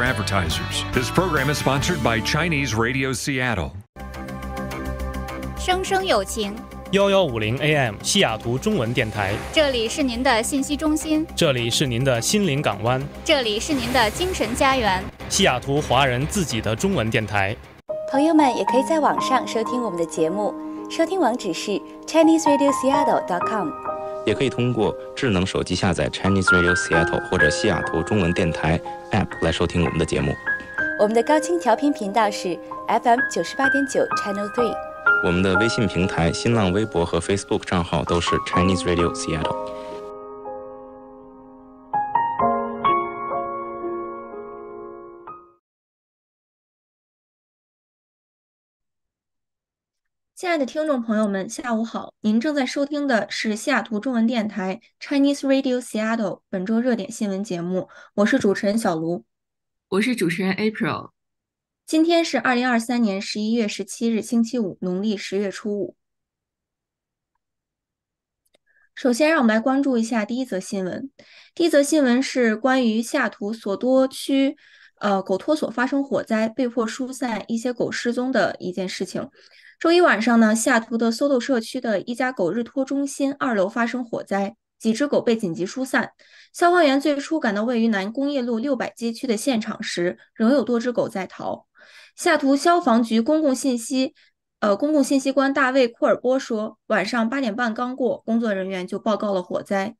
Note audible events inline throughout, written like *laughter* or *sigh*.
Advertisers. This program is sponsored by Chinese Radio Seattle. 生生有情，幺幺五零 AM 西雅图中文电台。这里是您的信息中心，这里是您的心灵港湾，这里是您的精神家园。西雅图华人自己的中文电台。朋友们也可以在网上收听我们的节目，收听网址是 Chinese Radio Seattle dot com。也可以通过智能手机下载 Chinese Radio Seattle 或者西雅图中文电台 app 来收听我们的节目。我们的高清调频频道是 FM 九十八点九 Channel Three。我们的微信平台、新浪微博和 Facebook 账号都是 Chinese Radio Seattle。亲爱的听众朋友们，下午好！您正在收听的是西雅图中文电台 Chinese Radio Seattle 本周热点新闻节目，我是主持人小卢，我是主持人 April。今天是二零二三年十一月十七日，星期五，农历十月初五。首先，让我们来关注一下第一则新闻。第一则新闻是关于西雅图索多区呃狗托所发生火灾，被迫疏散一些狗失踪的一件事情。周一晚上呢，下图的 Soto 社区的一家狗日托中心二楼发生火灾，几只狗被紧急疏散。消防员最初赶到位于南工业路六百街区的现场时，仍有多只狗在逃。下图消防局公共信息，呃，公共信息官大卫·库尔波说，晚上八点半刚过，工作人员就报告了火灾。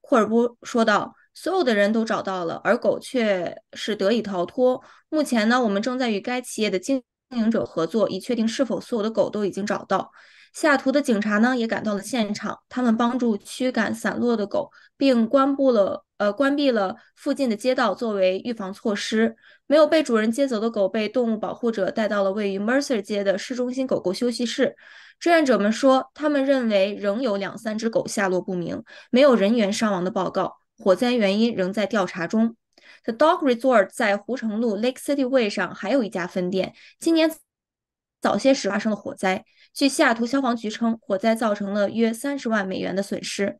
库尔波说道，所有的人都找到了，而狗却是得以逃脱。目前呢，我们正在与该企业的经。经营者合作，以确定是否所有的狗都已经找到。下图的警察呢也赶到了现场，他们帮助驱赶散落的狗，并关布了呃关闭了附近的街道作为预防措施。没有被主人接走的狗被动物保护者带到了位于 Mercer 街的市中心狗狗休息室。志愿者们说，他们认为仍有两三只狗下落不明，没有人员伤亡的报告，火灾原因仍在调查中。The Dog Resort 在湖城路 Lake City Way 上还有一家分店，今年早些时发生了火灾。据西雅图消防局称，火灾造成了约三十万美元的损失。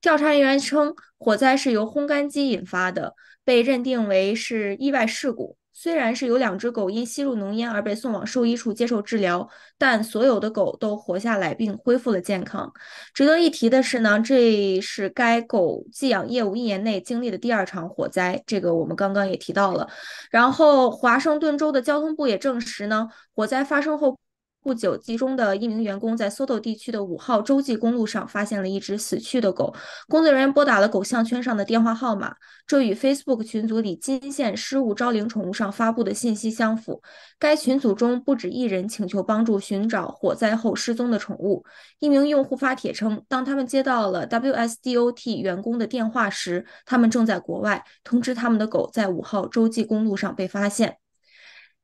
调查人员称，火灾是由烘干机引发的，被认定为是意外事故。虽然是有两只狗因吸入浓烟而被送往兽医处接受治疗，但所有的狗都活下来并恢复了健康。值得一提的是呢，这是该狗寄养业务一年内经历的第二场火灾，这个我们刚刚也提到了。然后，华盛顿州的交通部也证实呢，火灾发生后。不久，集中的一名员工在 Soto 地区的五号洲际公路上发现了一只死去的狗。工作人员拨打了狗项圈上的电话号码，这与 Facebook 群组里“金线失物招领宠物”上发布的信息相符。该群组中不止一人请求帮助寻找火灾后失踪的宠物。一名用户发帖称，当他们接到了 WSDOT 员工的电话时，他们正在国外，通知他们的狗在五号洲际公路上被发现。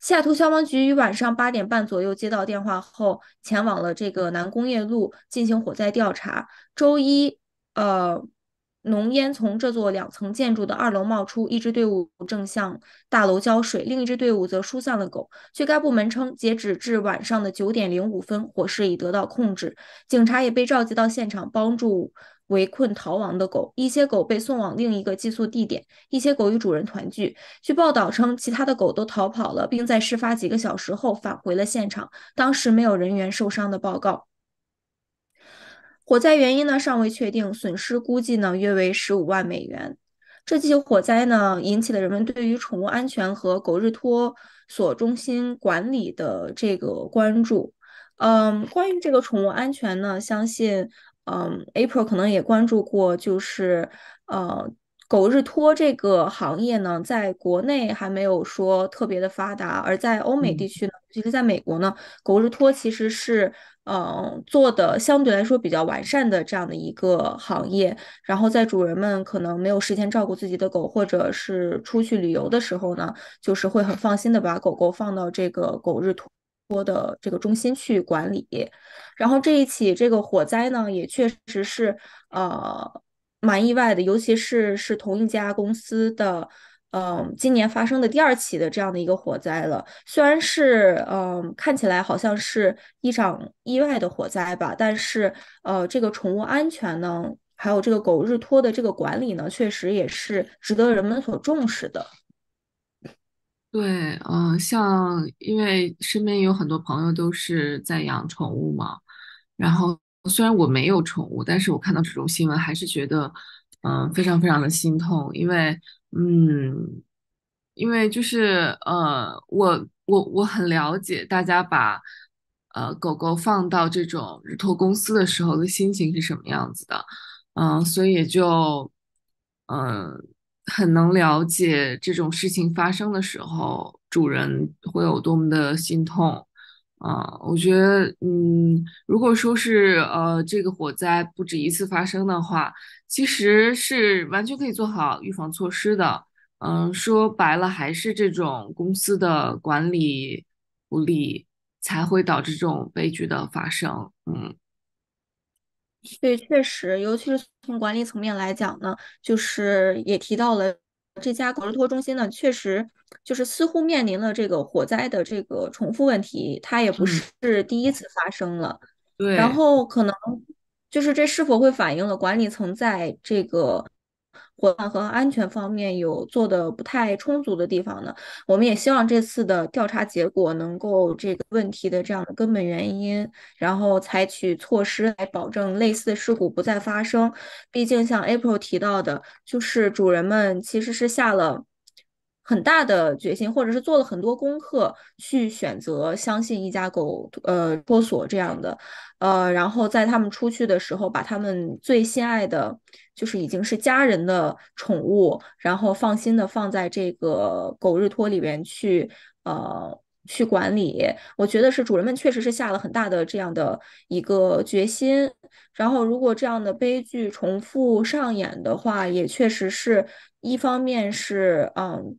西雅图消防局于晚上八点半左右接到电话后，前往了这个南工业路进行火灾调查。周一，呃。浓烟从这座两层建筑的二楼冒出，一支队伍正向大楼浇水，另一支队伍则疏散了狗。据该部门称，截止至晚上的九点零五分，火势已得到控制，警察也被召集到现场帮助围困逃亡的狗。一些狗被送往另一个寄宿地点，一些狗与主人团聚。据报道称，其他的狗都逃跑了，并在事发几个小时后返回了现场。当时没有人员受伤的报告。火灾原因呢尚未确定，损失估计呢约为十五万美元。这起火灾呢引起了人们对于宠物安全和狗日托所中心管理的这个关注。嗯，关于这个宠物安全呢，相信嗯 April 可能也关注过，就是呃狗日托这个行业呢在国内还没有说特别的发达，而在欧美地区呢，尤其是在美国呢，狗日托其实是。嗯，做的相对来说比较完善的这样的一个行业，然后在主人们可能没有时间照顾自己的狗，或者是出去旅游的时候呢，就是会很放心的把狗狗放到这个狗日托的这个中心去管理。然后这一起这个火灾呢，也确实是呃蛮意外的，尤其是是同一家公司的。嗯，今年发生的第二起的这样的一个火灾了，虽然是嗯，看起来好像是一场意外的火灾吧，但是呃，这个宠物安全呢，还有这个狗日托的这个管理呢，确实也是值得人们所重视的。对，嗯，像因为身边有很多朋友都是在养宠物嘛，然后虽然我没有宠物，但是我看到这种新闻还是觉得。嗯，非常非常的心痛，因为，嗯，因为就是，呃，我我我很了解大家把呃狗狗放到这种日托公司的时候的心情是什么样子的，嗯，所以就，嗯，很能了解这种事情发生的时候，主人会有多么的心痛。啊，我觉得，嗯，如果说是，呃，这个火灾不止一次发生的话，其实是完全可以做好预防措施的。嗯，说白了，还是这种公司的管理不力才会导致这种悲剧的发生。嗯，对，确实，尤其是从管理层面来讲呢，就是也提到了。这家格瑞托中心呢，确实就是似乎面临了这个火灾的这个重复问题，它也不是第一次发生了。对，然后可能就是这是否会反映了管理层在这个。火伴和安全方面有做的不太充足的地方呢，我们也希望这次的调查结果能够这个问题的这样的根本原因，然后采取措施来保证类似事故不再发生。毕竟像 April 提到的，就是主人们其实是下了。很大的决心，或者是做了很多功课去选择相信一家狗，呃，托索这样的，呃，然后在他们出去的时候，把他们最心爱的，就是已经是家人的宠物，然后放心的放在这个狗日托里边去，呃，去管理。我觉得是主人们确实是下了很大的这样的一个决心。然后，如果这样的悲剧重复上演的话，也确实是一方面是，嗯。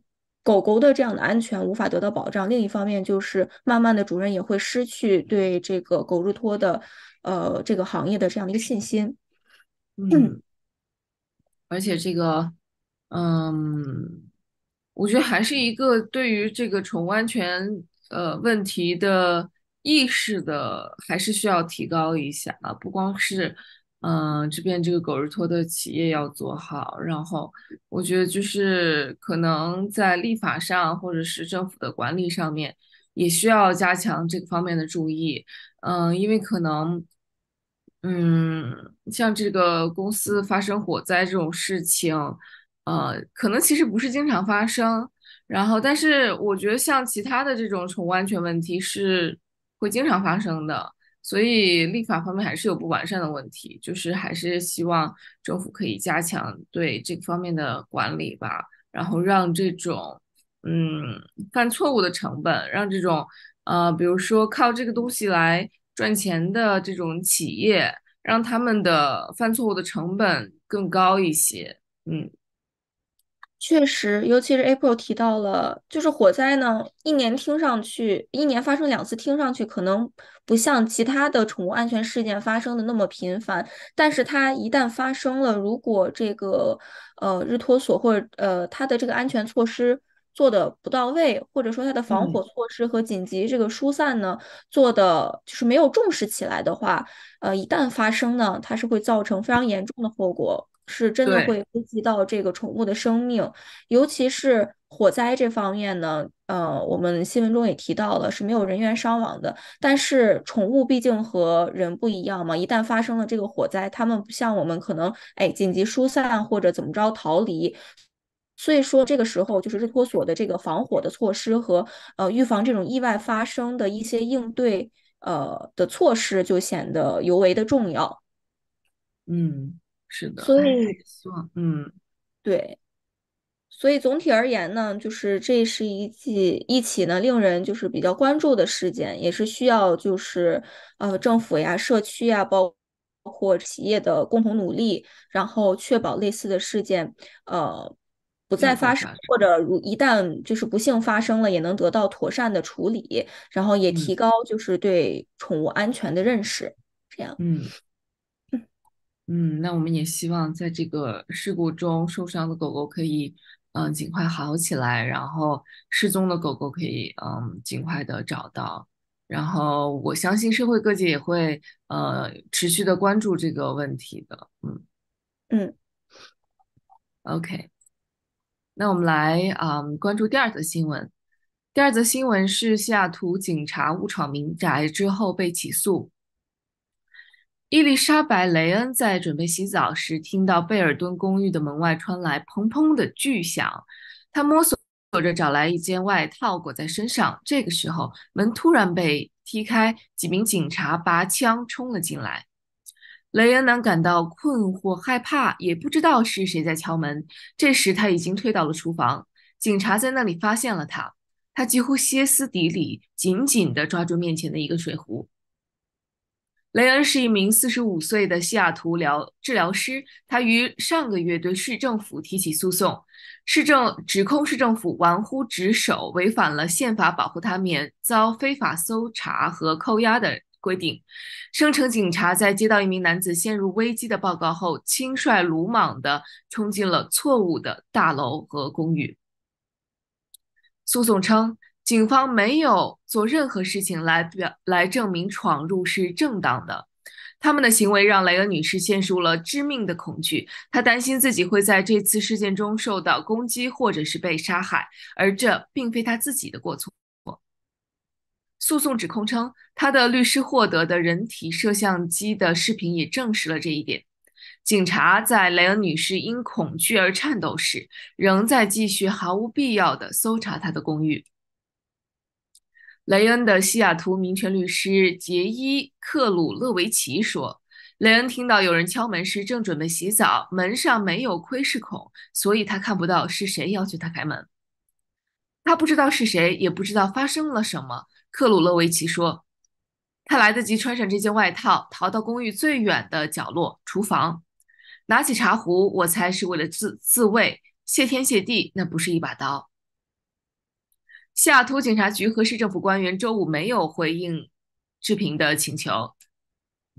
狗狗的这样的安全无法得到保障，另一方面就是慢慢的主人也会失去对这个狗日托的，呃，这个行业的这样的一个信心。嗯，而且这个，嗯，我觉得还是一个对于这个宠物安全呃问题的意识的，还是需要提高一下啊，不光是。嗯，这边这个狗日托的企业要做好，然后我觉得就是可能在立法上或者是政府的管理上面也需要加强这方面的注意。嗯，因为可能，嗯，像这个公司发生火灾这种事情，呃，可能其实不是经常发生，然后但是我觉得像其他的这种宠物安全问题是会经常发生的。所以立法方面还是有不完善的问题，就是还是希望政府可以加强对这方面的管理吧，然后让这种嗯犯错误的成本，让这种呃比如说靠这个东西来赚钱的这种企业，让他们的犯错误的成本更高一些，嗯。确实，尤其是 April 提到了，就是火灾呢，一年听上去一年发生两次，听上去可能不像其他的宠物安全事件发生的那么频繁，但是它一旦发生了，如果这个呃日托所或者呃它的这个安全措施做的不到位，或者说它的防火措施和紧急这个疏散呢做的就是没有重视起来的话，呃，一旦发生呢，它是会造成非常严重的后果。是真的会危及到这个宠物的生命，尤其是火灾这方面呢。呃，我们新闻中也提到了是没有人员伤亡的，但是宠物毕竟和人不一样嘛。一旦发生了这个火灾，他们不像我们可能哎紧急疏散或者怎么着逃离。所以说这个时候就是日托所的这个防火的措施和呃预防这种意外发生的一些应对呃的措施就显得尤为的重要。嗯。是的，所以希望，嗯，对，所以总体而言呢，就是这是一起一起呢令人就是比较关注的事件，也是需要就是呃政府呀、社区呀，包括企业的共同努力，然后确保类似的事件呃不再发生，或者如一旦就是不幸发生了，也能得到妥善的处理，然后也提高就是对宠物安全的认识，这样，嗯。嗯，那我们也希望在这个事故中受伤的狗狗可以，嗯，尽快好起来，然后失踪的狗狗可以，嗯，尽快的找到。然后我相信社会各界也会，呃，持续的关注这个问题的。嗯嗯，OK，那我们来，嗯，关注第二则新闻。第二则新闻是西雅图警察误闯民宅之后被起诉。伊丽莎白·雷恩在准备洗澡时，听到贝尔顿公寓的门外传来砰砰的巨响。她摸索着找来一件外套裹在身上。这个时候，门突然被踢开，几名警察拔枪冲了进来。雷恩感到困惑、害怕，也不知道是谁在敲门。这时，他已经退到了厨房，警察在那里发现了他。他几乎歇斯底里，紧紧地抓住面前的一个水壶。雷恩是一名45岁的西雅图疗治疗师。他于上个月对市政府提起诉讼，市政指控市政府玩忽职守，违反了宪法保护他免遭非法搜查和扣押的规定。声称警察在接到一名男子陷入危机的报告后，轻率鲁莽地冲进了错误的大楼和公寓。诉讼称。警方没有做任何事情来表来证明闯入是正当的，他们的行为让雷恩女士陷入了致命的恐惧。她担心自己会在这次事件中受到攻击或者是被杀害，而这并非她自己的过错。诉讼指控称，她的律师获得的人体摄像机的视频也证实了这一点。警察在雷恩女士因恐惧而颤抖时，仍在继续毫无必要的搜查她的公寓。雷恩的西雅图民权律师杰伊·克鲁勒维奇说：“雷恩听到有人敲门时，正准备洗澡，门上没有窥视孔，所以他看不到是谁要求他开门。他不知道是谁，也不知道发生了什么。”克鲁勒维奇说：“他来得及穿上这件外套，逃到公寓最远的角落——厨房，拿起茶壶。我猜是为了自自卫。谢天谢地，那不是一把刀。”西雅图警察局和市政府官员周五没有回应志平的请求。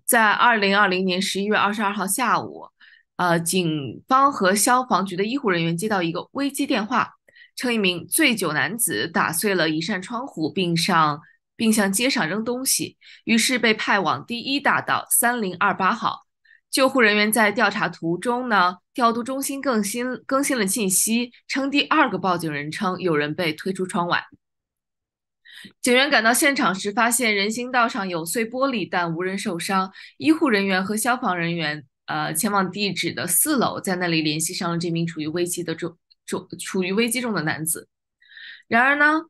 在二零二零年十一月二十二号下午，呃，警方和消防局的医护人员接到一个危机电话，称一名醉酒男子打碎了一扇窗户，并上并向街上扔东西，于是被派往第一大道三零二八号。救护人员在调查途中呢，调度中心更新更新了信息，称第二个报警人称有人被推出窗外。警员赶到现场时，发现人行道上有碎玻璃，但无人受伤。医护人员和消防人员呃前往地址的四楼，在那里联系上了这名处于危机的中中处于危机中的男子。然而呢？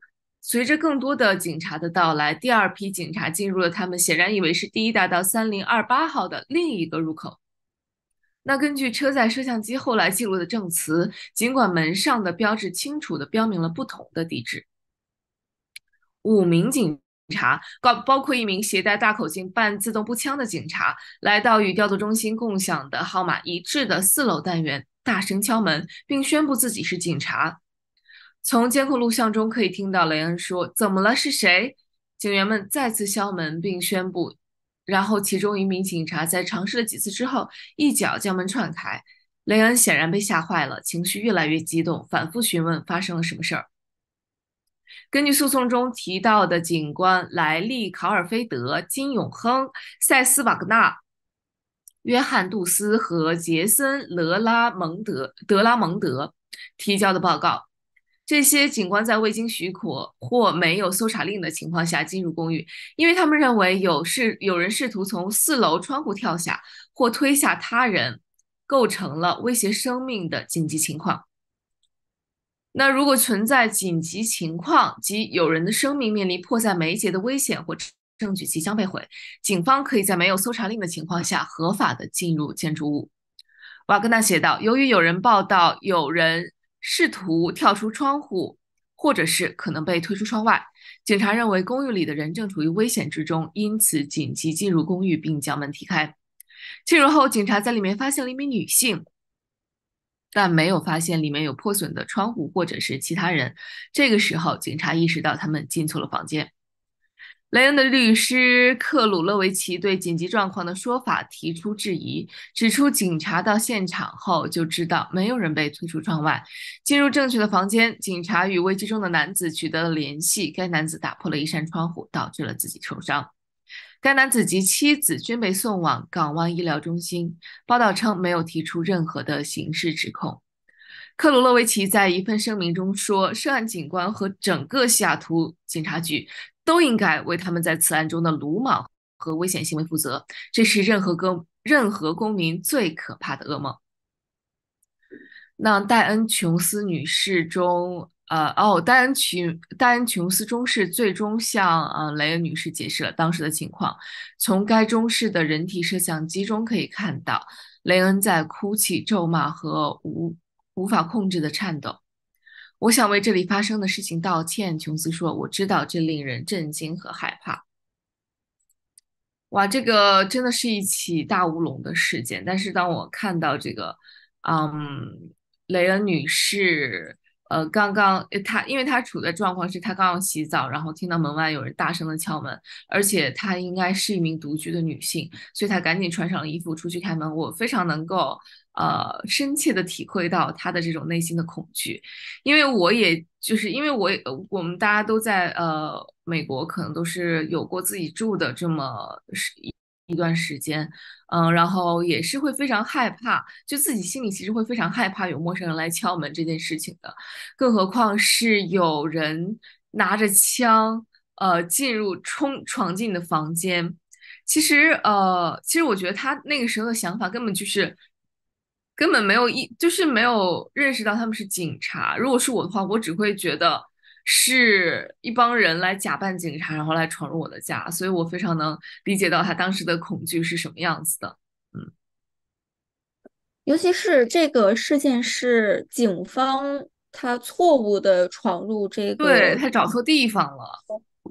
随着更多的警察的到来，第二批警察进入了他们显然以为是第一大道三零二八号的另一个入口。那根据车载摄像机后来记录的证词，尽管门上的标志清楚地标明了不同的地址，五名警察，包包括一名携带大口径半自动步枪的警察，来到与调度中心共享的号码一致的四楼单元，大声敲门，并宣布自己是警察。从监控录像中可以听到雷恩说：“怎么了？是谁？”警员们再次敲门并宣布，然后其中一名警察在尝试了几次之后，一脚将门踹开。雷恩显然被吓坏了，情绪越来越激动，反复询问发生了什么事儿。根据诉讼中提到的警官莱利·考尔菲德、金永亨、塞斯·瓦格纳、约翰·杜斯和杰森·德拉蒙德德拉蒙德提交的报告。这些警官在未经许可或没有搜查令的情况下进入公寓，因为他们认为有试有人试图从四楼窗户跳下或推下他人，构成了威胁生命的紧急情况。那如果存在紧急情况及有人的生命面临迫在眉睫的危险或证据即将被毁，警方可以在没有搜查令的情况下合法的进入建筑物。瓦格纳写道，由于有人报道有人。试图跳出窗户，或者是可能被推出窗外。警察认为公寓里的人正处于危险之中，因此紧急进入公寓并将门踢开。进入后，警察在里面发现了一名女性，但没有发现里面有破损的窗户或者是其他人。这个时候，警察意识到他们进错了房间。雷恩的律师克鲁勒维奇对紧急状况的说法提出质疑，指出警察到现场后就知道没有人被推出窗外，进入正确的房间。警察与危机中的男子取得了联系，该男子打破了一扇窗户，导致了自己受伤。该男子及妻子均被送往港湾医疗中心。报道称，没有提出任何的刑事指控。克罗洛维奇在一份声明中说：“涉案警官和整个西雅图警察局都应该为他们在此案中的鲁莽和危险行为负责。这是任何公任何公民最可怕的噩梦。”那戴恩琼斯女士中，呃，哦，戴恩琼戴恩琼斯中士最终向呃雷恩女士解释了当时的情况。从该中士的人体摄像机中可以看到，雷恩在哭泣、咒骂和无。无法控制的颤抖。我想为这里发生的事情道歉，琼斯说。我知道这令人震惊和害怕。哇，这个真的是一起大乌龙的事件。但是当我看到这个，嗯，雷恩女士。呃，刚刚他，因为他处的状况是他刚要洗澡，然后听到门外有人大声的敲门，而且他应该是一名独居的女性，所以她赶紧穿上了衣服出去开门。我非常能够，呃，深切的体会到她的这种内心的恐惧，因为我也就是因为我我们大家都在呃美国，可能都是有过自己住的这么是。一段时间，嗯，然后也是会非常害怕，就自己心里其实会非常害怕有陌生人来敲门这件事情的，更何况是有人拿着枪，呃，进入冲闯进你的房间。其实，呃，其实我觉得他那个时候的想法根本就是根本没有一，就是没有认识到他们是警察。如果是我的话，我只会觉得。是一帮人来假扮警察，然后来闯入我的家，所以我非常能理解到他当时的恐惧是什么样子的。嗯，尤其是这个事件是警方他错误的闯入这个，对他找错地方了。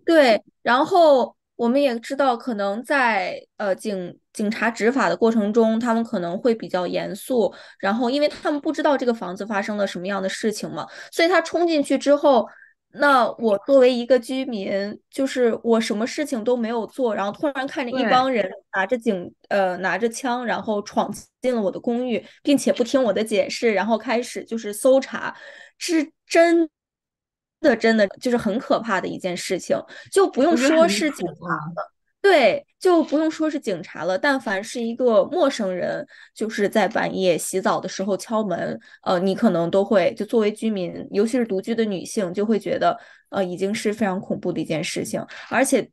对，然后我们也知道，可能在呃警警察执法的过程中，他们可能会比较严肃，然后因为他们不知道这个房子发生了什么样的事情嘛，所以他冲进去之后。那我作为一个居民，就是我什么事情都没有做，然后突然看着一帮人拿着警呃拿着枪，然后闯进了我的公寓，并且不听我的解释，然后开始就是搜查，是真的，真的就是很可怕的一件事情，就不用说是警察了。对，就不用说是警察了，但凡是一个陌生人，就是在半夜洗澡的时候敲门，呃，你可能都会就作为居民，尤其是独居的女性，就会觉得呃，已经是非常恐怖的一件事情。而且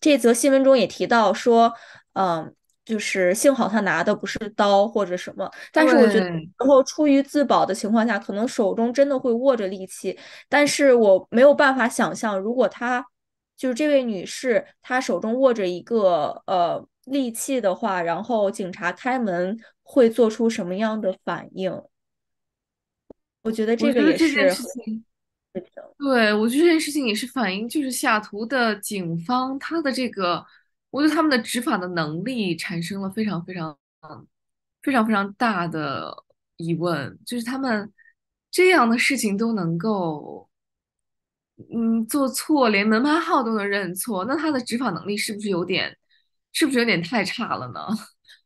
这则新闻中也提到说，嗯，就是幸好他拿的不是刀或者什么，但是我觉得然后出于自保的情况下，可能手中真的会握着利器，但是我没有办法想象，如果他。就是这位女士，她手中握着一个呃利器的话，然后警察开门会做出什么样的反应？我觉得这个也是。对，我觉得这件事情也是反映，就是下图的警方，他的这个，我对他们的执法的能力产生了非常非常非常非常大的疑问，就是他们这样的事情都能够。嗯，做错连门牌号都能认错，那他的执法能力是不是有点，是不是有点太差了呢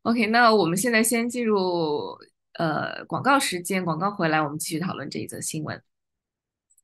？OK，那我们现在先进入呃广告时间，广告回来我们继续讨论这一则新闻。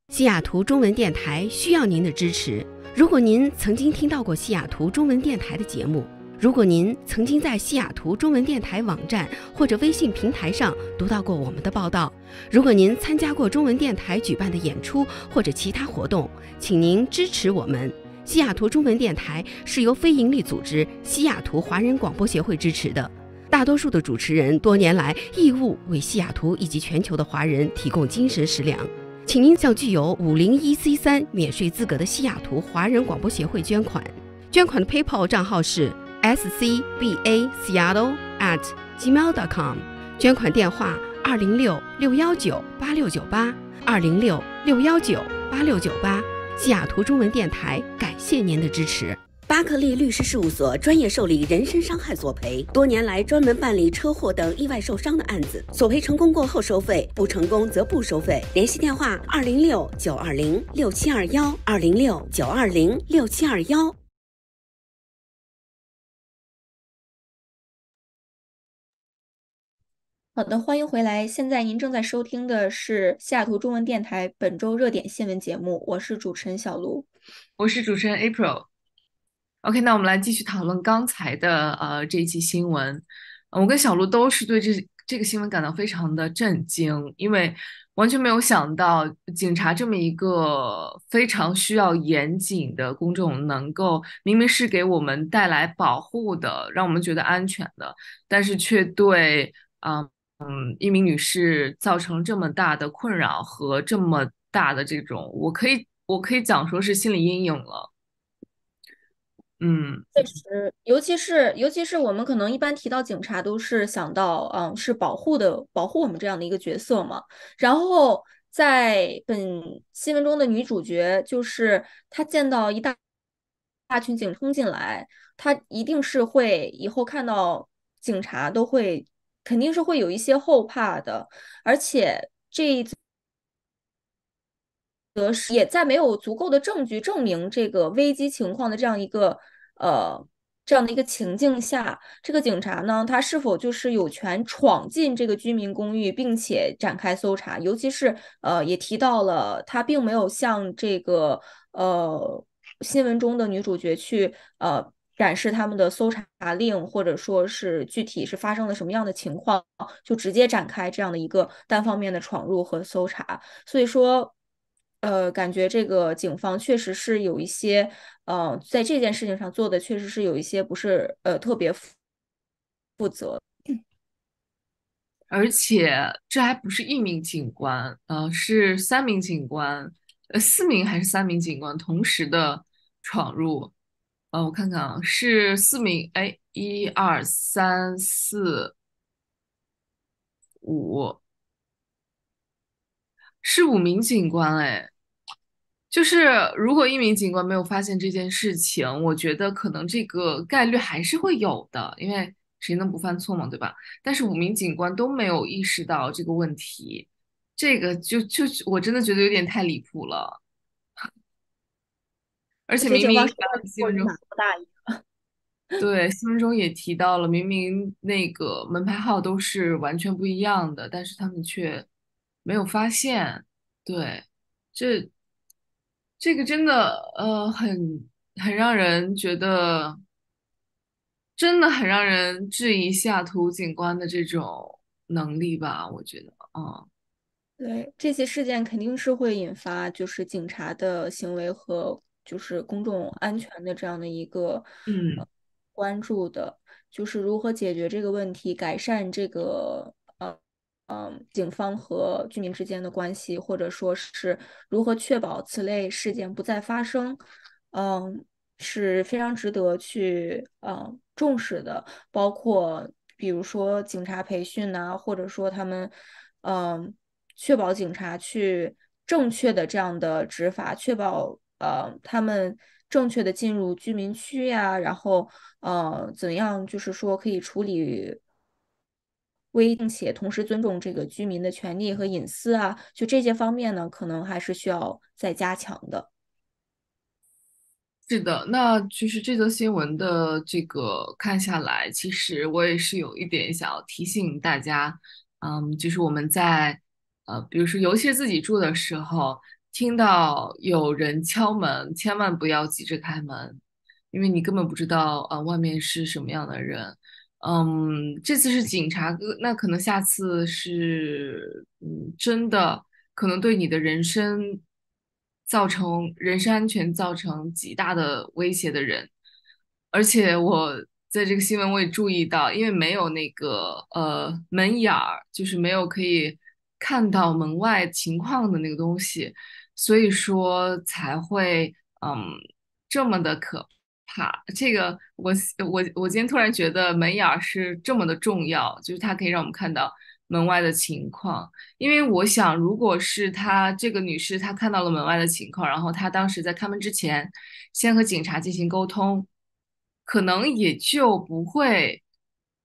西雅图中文电台需要您的支持。如果您曾经听到过西雅图中文电台的节目。如果您曾经在西雅图中文电台网站或者微信平台上读到过我们的报道，如果您参加过中文电台举办的演出或者其他活动，请您支持我们。西雅图中文电台是由非盈利组织西雅图华人广播协会支持的，大多数的主持人多年来义务为西雅图以及全球的华人提供精神食粮。请您向具有五零一 C 三免税资格的西雅图华人广播协会捐款，捐款的 PayPal 账号是。s c b a seattle at gmail dot com，捐款电话二零六六幺九八六九八二零六六幺九八六九八，西雅图中文电台，感谢您的支持。巴克利律师事务所专业受理人身伤害索赔，多年来专门办理车祸等意外受伤的案子，索赔成功过后收费，不成功则不收费。联系电话二零六九二零六七二幺二零六九二零六七二幺。好的，欢迎回来。现在您正在收听的是西雅图中文电台本周热点新闻节目，我是主持人小卢，我是主持人 April。OK，那我们来继续讨论刚才的呃这一期新闻。我跟小卢都是对这这个新闻感到非常的震惊，因为完全没有想到警察这么一个非常需要严谨的公众，能够明明是给我们带来保护的，让我们觉得安全的，但是却对啊。嗯，一名女士造成这么大的困扰和这么大的这种，我可以，我可以讲说是心理阴影了。嗯，确实，尤其是尤其是我们可能一般提到警察，都是想到，嗯，是保护的，保护我们这样的一个角色嘛。然后在本新闻中的女主角，就是她见到一大大群警冲进来，她一定是会以后看到警察都会。肯定是会有一些后怕的，而且这则是也在没有足够的证据证明这个危机情况的这样一个呃这样的一个情境下，这个警察呢，他是否就是有权闯进这个居民公寓并且展开搜查？尤其是呃，也提到了他并没有向这个呃新闻中的女主角去呃。展示他们的搜查令，或者说是具体是发生了什么样的情况，就直接展开这样的一个单方面的闯入和搜查。所以说，呃，感觉这个警方确实是有一些，呃，在这件事情上做的确实是有一些不是呃特别负责。*clears throat* 而且这还不是一名警官，呃，是三名警官，呃，四名还是三名警官同时的闯入。呃，我看看啊，是四名，哎，一二三四五，是五名警官，哎，就是如果一名警官没有发现这件事情，我觉得可能这个概率还是会有的，因为谁能不犯错嘛，对吧？但是五名警官都没有意识到这个问题，这个就就我真的觉得有点太离谱了。而且明明新闻中大 *laughs* 对新闻中也提到了，明明那个门牌号都是完全不一样的，但是他们却没有发现，对，这这个真的呃很很让人觉得，真的很让人质疑下图警官的这种能力吧？我觉得啊，对这些事件肯定是会引发就是警察的行为和。就是公众安全的这样的一个嗯关注的，就是如何解决这个问题，改善这个呃嗯警方和居民之间的关系，或者说是如何确保此类事件不再发生，嗯是非常值得去嗯重视的。包括比如说警察培训啊，或者说他们嗯确保警察去正确的这样的执法，确保。呃，他们正确的进入居民区呀，然后呃，怎样就是说可以处理危，并且同时尊重这个居民的权利和隐私啊，就这些方面呢，可能还是需要再加强的。是的，那就是这则新闻的这个看下来，其实我也是有一点想要提醒大家，嗯，就是我们在呃，比如说尤其是自己住的时候。听到有人敲门，千万不要急着开门，因为你根本不知道啊外面是什么样的人。嗯，这次是警察哥，那可能下次是嗯，真的可能对你的人生造成人身安全造成极大的威胁的人。而且我在这个新闻我也注意到，因为没有那个呃门眼儿，就是没有可以看到门外情况的那个东西。所以说才会嗯这么的可怕。这个我我我今天突然觉得门眼儿是这么的重要，就是它可以让我们看到门外的情况。因为我想，如果是她这个女士，她看到了门外的情况，然后她当时在开门之前先和警察进行沟通，可能也就不会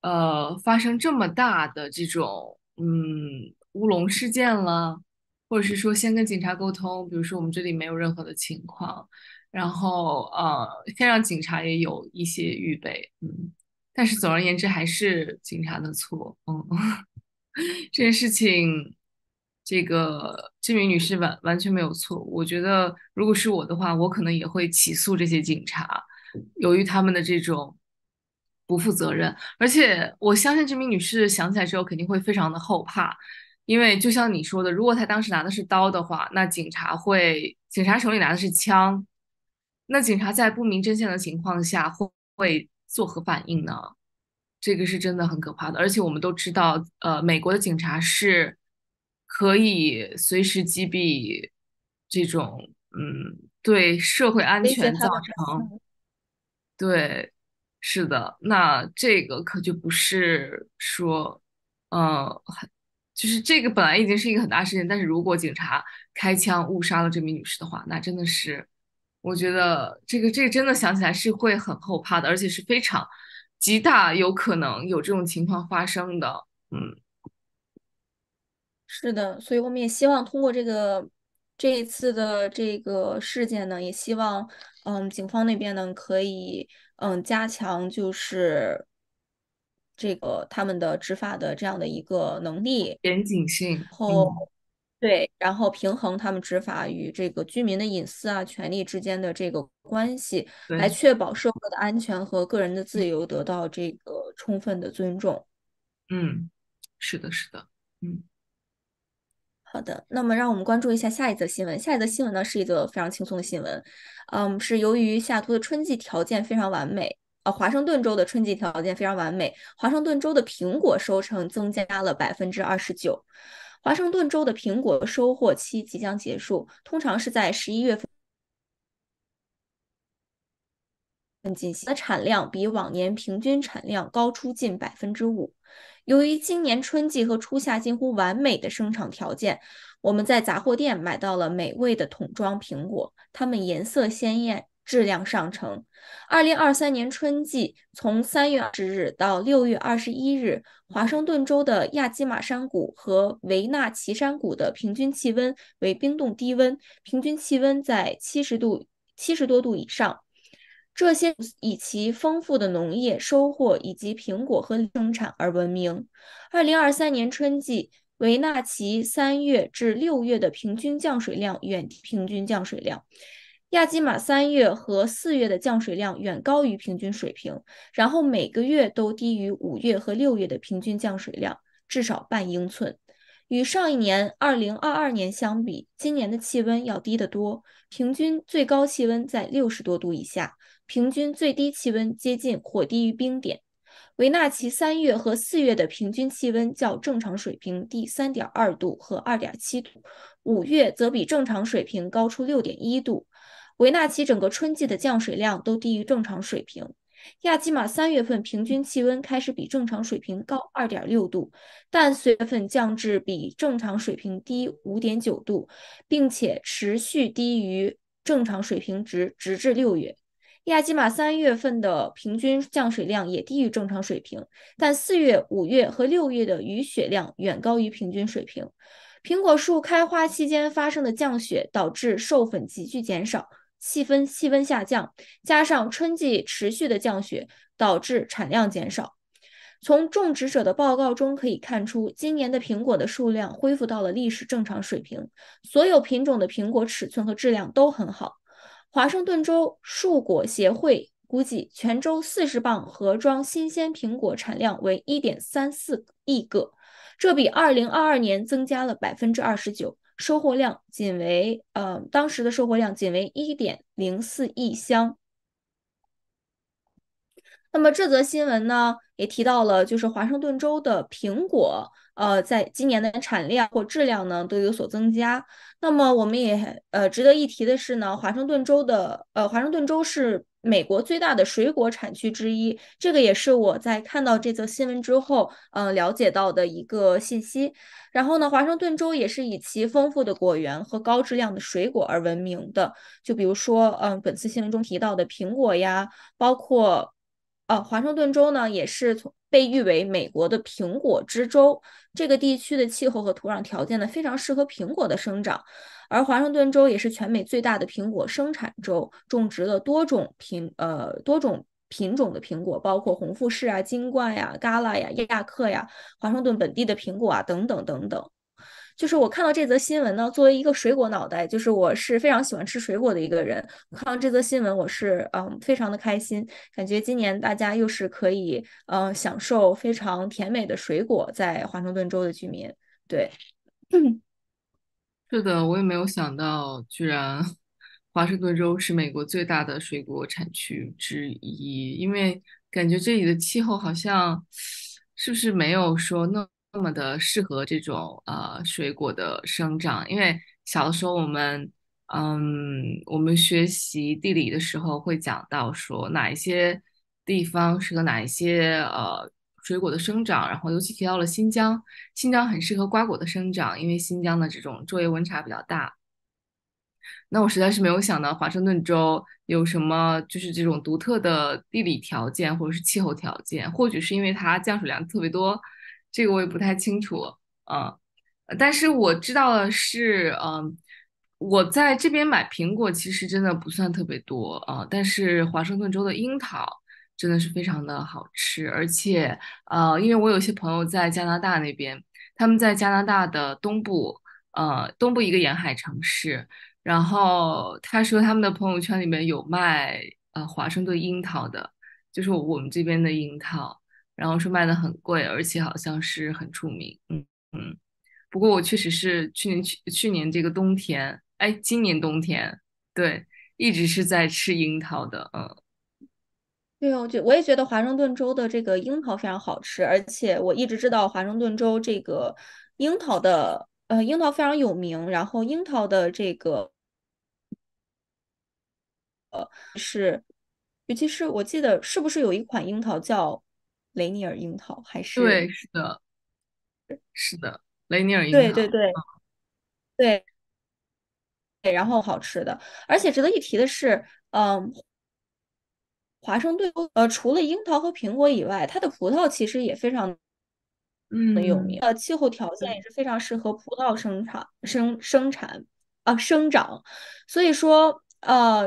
呃发生这么大的这种嗯乌龙事件了。或者是说先跟警察沟通，比如说我们这里没有任何的情况，然后呃，先让警察也有一些预备，嗯，但是总而言之还是警察的错，嗯，*laughs* 这件事情，这个这名女士完完全没有错，我觉得如果是我的话，我可能也会起诉这些警察，由于他们的这种不负责任，而且我相信这名女士想起来之后肯定会非常的后怕。因为就像你说的，如果他当时拿的是刀的话，那警察会，警察手里拿的是枪，那警察在不明真相的情况下会会作何反应呢？这个是真的很可怕的。而且我们都知道，呃，美国的警察是可以随时击毙这种，嗯，对社会安全造成，对，是的，那这个可就不是说，嗯，很。就是这个本来已经是一个很大事件，但是如果警察开枪误杀了这名女士的话，那真的是，我觉得这个这个真的想起来是会很后怕的，而且是非常极大有可能有这种情况发生的。嗯，是的，所以我们也希望通过这个这一次的这个事件呢，也希望嗯警方那边呢可以嗯加强就是。这个他们的执法的这样的一个能力严谨性，然后对，然后平衡他们执法与这个居民的隐私啊、权利之间的这个关系，来确保社会的安全和个人的自由得到这个充分的尊重。嗯，是的，是的，嗯，好的。那么，让我们关注一下下一则新闻。下一则新闻呢，是一则非常轻松的新闻。嗯，是由于夏图的春季条件非常完美。啊，华盛顿州的春季条件非常完美。华盛顿州的苹果收成增加了百分之二十九。华盛顿州的苹果收获期即将结束，通常是在十一月份进行。的产量比往年平均产量高出近百分之五。由于今年春季和初夏近乎完美的生长条件，我们在杂货店买到了美味的桶装苹果，它们颜色鲜艳。质量上乘。二零二三年春季，从三月二十日到六月二十一日，华盛顿州的亚基马山谷和维纳奇山谷的平均气温为冰冻低温，平均气温在七十度、七十多度以上。这些以其丰富的农业收获以及苹果和生产而闻名。二零二三年春季，维纳奇三月至六月的平均降水量远低平均降水量。亚基马三月和四月的降水量远高于平均水平，然后每个月都低于五月和六月的平均降水量至少半英寸。与上一年二零二二年相比，今年的气温要低得多，平均最高气温在六十多度以下，平均最低气温接近或低于冰点。维纳奇三月和四月的平均气温较正常水平低三点二度和二点七度，五月则比正常水平高出六点一度。维纳奇整个春季的降水量都低于正常水平，亚基马三月份平均气温开始比正常水平高二点六度，但四月份降至比正常水平低五点九度，并且持续低于正常水平值，直至六月。亚基马三月份的平均降水量也低于正常水平，但四月、五月和六月的雨雪量远高于平均水平。苹果树开花期间发生的降雪导致授粉急剧减少。气温气温下降，加上春季持续的降雪，导致产量减少。从种植者的报告中可以看出，今年的苹果的数量恢复到了历史正常水平，所有品种的苹果尺寸和质量都很好。华盛顿州树果协会估计，全州四十磅盒装新鲜苹果产量为一点三四亿个，这比二零二二年增加了百分之二十九。收货量仅为，呃当时的收货量仅为一点零四亿箱。那么这则新闻呢，也提到了就是华盛顿州的苹果。呃，在今年的产量或质量呢都有所增加。那么我们也呃值得一提的是呢，华盛顿州的呃华盛顿州是美国最大的水果产区之一。这个也是我在看到这则新闻之后，嗯了解到的一个信息。然后呢，华盛顿州也是以其丰富的果园和高质量的水果而闻名的。就比如说，嗯，本次新闻中提到的苹果呀，包括。呃，华盛顿州呢，也是从被誉为美国的苹果之州。这个地区的气候和土壤条件呢，非常适合苹果的生长。而华盛顿州也是全美最大的苹果生产州，种植了多种品呃多种品种的苹果，包括红富士啊、金冠呀、嘎啦呀、亚克呀、华盛顿本地的苹果啊等等等等。就是我看到这则新闻呢，作为一个水果脑袋，就是我是非常喜欢吃水果的一个人。看到这则新闻，我是嗯非常的开心，感觉今年大家又是可以嗯享受非常甜美的水果。在华盛顿州的居民，对，是的，我也没有想到，居然华盛顿州是美国最大的水果产区之一，因为感觉这里的气候好像是不是没有说那那么的适合这种呃水果的生长，因为小的时候我们嗯我们学习地理的时候会讲到说哪一些地方适合哪一些呃水果的生长，然后尤其提到了新疆，新疆很适合瓜果的生长，因为新疆的这种昼夜温差比较大。那我实在是没有想到华盛顿州有什么就是这种独特的地理条件或者是气候条件，或许是因为它降水量特别多。这个我也不太清楚啊，但是我知道的是，嗯，我在这边买苹果其实真的不算特别多啊，但是华盛顿州的樱桃真的是非常的好吃，而且呃，因为我有些朋友在加拿大那边，他们在加拿大的东部，呃，东部一个沿海城市，然后他说他们的朋友圈里面有卖呃华盛顿樱桃的，就是我们这边的樱桃。然后说卖的很贵，而且好像是很出名。嗯嗯，不过我确实是去年去去年这个冬天，哎，今年冬天对，一直是在吃樱桃的。嗯，对呀，我觉我也觉得华盛顿州的这个樱桃非常好吃，而且我一直知道华盛顿州这个樱桃的，呃，樱桃非常有名。然后樱桃的这个，呃，是尤其是我记得是不是有一款樱桃叫。雷尼尔樱桃还是对，是的，是的，雷尼尔樱桃，对对对对对。然后好吃的，而且值得一提的是，嗯，华盛顿呃，除了樱桃和苹果以外，它的葡萄其实也非常嗯有名。呃，气候条件也是非常适合葡萄生产生生产啊生长，所以说呃。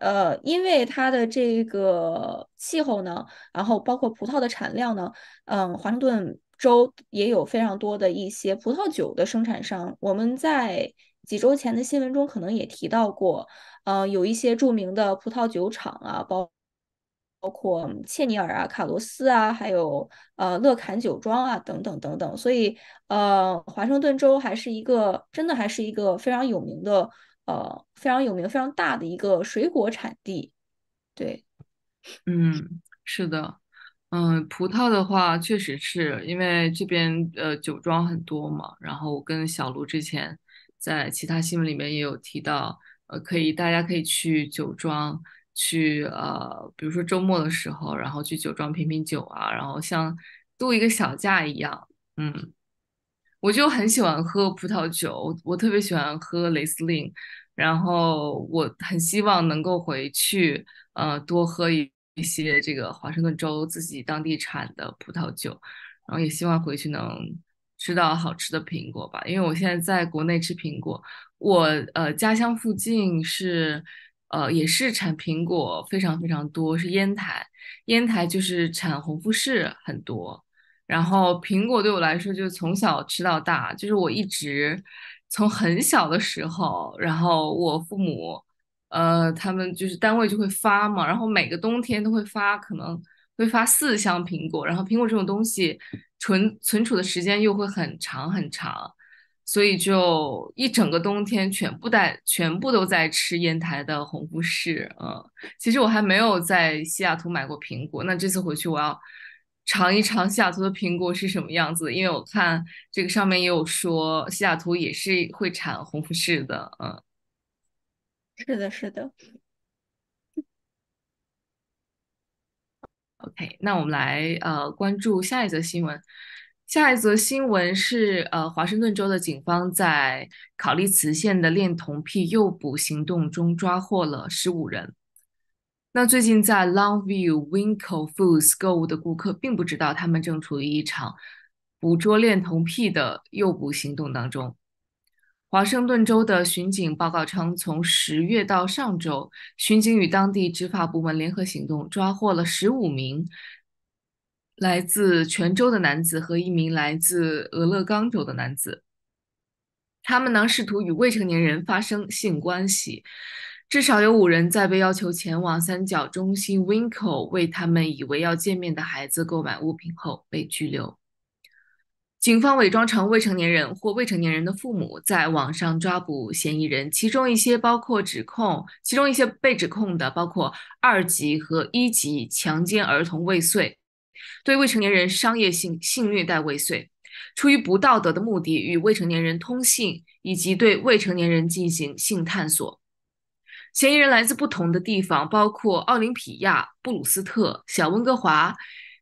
呃，因为它的这个气候呢，然后包括葡萄的产量呢，嗯，华盛顿州也有非常多的一些葡萄酒的生产商。我们在几周前的新闻中可能也提到过，嗯，有一些著名的葡萄酒厂啊，包括切尼尔啊、卡罗斯啊，还有呃乐坎酒庄啊等等等等。所以，呃，华盛顿州还是一个真的还是一个非常有名的。呃，非常有名、非常大的一个水果产地，对，嗯，是的，嗯，葡萄的话，确实是因为这边呃酒庄很多嘛，然后我跟小卢之前在其他新闻里面也有提到，呃，可以大家可以去酒庄去呃，比如说周末的时候，然后去酒庄品品酒啊，然后像度一个小假一样，嗯。我就很喜欢喝葡萄酒，我特别喜欢喝雷司令，然后我很希望能够回去，呃，多喝一一些这个华盛顿州自己当地产的葡萄酒，然后也希望回去能吃到好吃的苹果吧，因为我现在在国内吃苹果，我呃家乡附近是，呃也是产苹果非常非常多，是烟台，烟台就是产红富士很多。然后苹果对我来说就是从小吃到大，就是我一直从很小的时候，然后我父母呃他们就是单位就会发嘛，然后每个冬天都会发，可能会发四箱苹果。然后苹果这种东西存存储的时间又会很长很长，所以就一整个冬天全部在全部都在吃烟台的红富士。嗯，其实我还没有在西雅图买过苹果，那这次回去我要。尝一尝西雅图的苹果是什么样子，因为我看这个上面也有说西雅图也是会产红富士的，嗯，是的，是的。OK，那我们来呃关注下一则新闻，下一则新闻是呃华盛顿州的警方在考利茨县的恋童癖诱捕行动中抓获了十五人。那最近在 Longview w i n k l e Foods 购物的顾客，并不知道他们正处于一场捕捉恋童癖的诱捕行动当中。华盛顿州的巡警报告称，从十月到上周，巡警与当地执法部门联合行动，抓获了15名来自泉州的男子和一名来自俄勒冈州的男子。他们呢试图与未成年人发生性关系。至少有五人在被要求前往三角中心 Winko 为他们以为要见面的孩子购买物品后被拘留。警方伪装成未成年人或未成年人的父母，在网上抓捕嫌疑人，其中一些包括指控，其中一些被指控的包括二级和一级强奸儿童未遂、对未成年人商业性性虐待未遂、出于不道德的目的与未成年人通信，以及对未成年人进行性探索。嫌疑人来自不同的地方，包括奥林匹亚、布鲁斯特、小温哥华、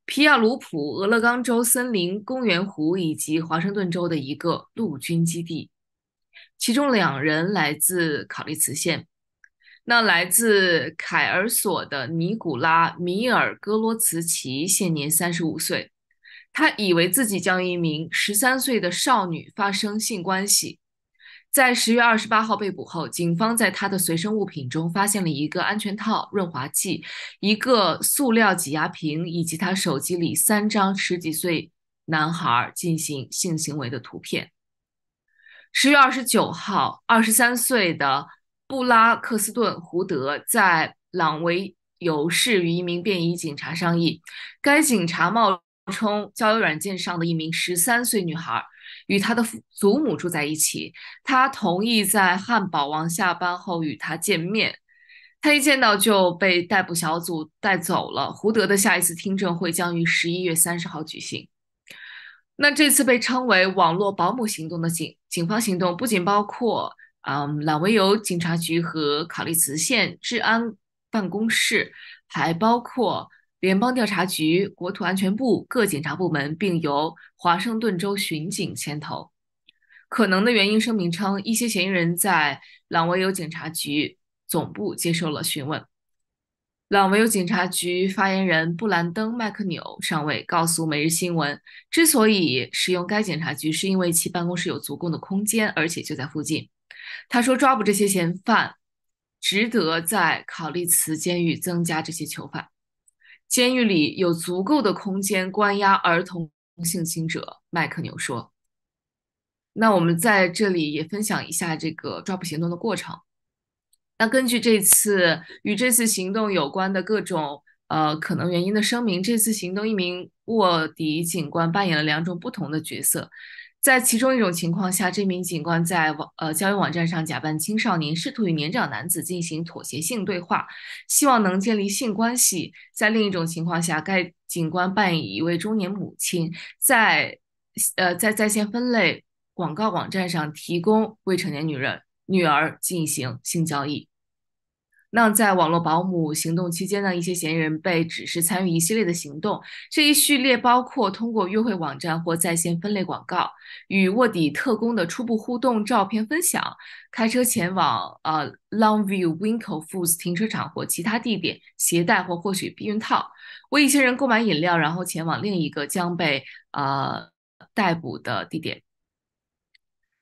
皮亚鲁普、俄勒冈州森林公园湖以及华盛顿州的一个陆军基地。其中两人来自考利茨县。那来自凯尔索的尼古拉·米尔戈罗茨奇现年三十五岁，他以为自己将一名十三岁的少女发生性关系。在十月二十八号被捕后，警方在他的随身物品中发现了一个安全套、润滑剂、一个塑料挤压瓶，以及他手机里三张十几岁男孩进行性行为的图片。十月二十九号，二十三岁的布拉克斯顿·胡德在朗维有事与一名便衣警察商议，该警察冒充交友软件上的一名十三岁女孩。与他的父祖母住在一起，他同意在汉堡王下班后与他见面。他一见到就被逮捕小组带走了。胡德的下一次听证会将于十一月三十号举行。那这次被称为“网络保姆行动”的警警方行动，不仅包括嗯，朗维尤警察局和考利兹县治安办公室，还包括。联邦调查局、国土安全部各检察部门，并由华盛顿州巡警牵头。可能的原因声明称，一些嫌疑人在朗维尤警察局总部接受了询问。朗维尤警察局发言人布兰登·麦克纽上尉告诉《每日新闻》，之所以使用该警察局，是因为其办公室有足够的空间，而且就在附近。他说，抓捕这些嫌犯值得在考利茨监狱增加这些囚犯。监狱里有足够的空间关押儿童性侵者，麦克纽说。那我们在这里也分享一下这个抓捕行动的过程。那根据这次与这次行动有关的各种呃可能原因的声明，这次行动一名卧底警官扮演了两种不同的角色。在其中一种情况下，这名警官在网呃交友网站上假扮青少年，试图与年长男子进行妥协性对话，希望能建立性关系。在另一种情况下，该警官扮演一位中年母亲，在呃在在线分类广告网站上提供未成年女人女儿进行性交易。那在网络保姆行动期间呢，一些嫌疑人被指示参与一系列的行动。这一序列包括通过约会网站或在线分类广告与卧底特工的初步互动、照片分享、开车前往呃 Longview w i n l o Foods 停车场或其他地点、携带或获取避孕套、为一些人购买饮料，然后前往另一个将被呃逮捕的地点。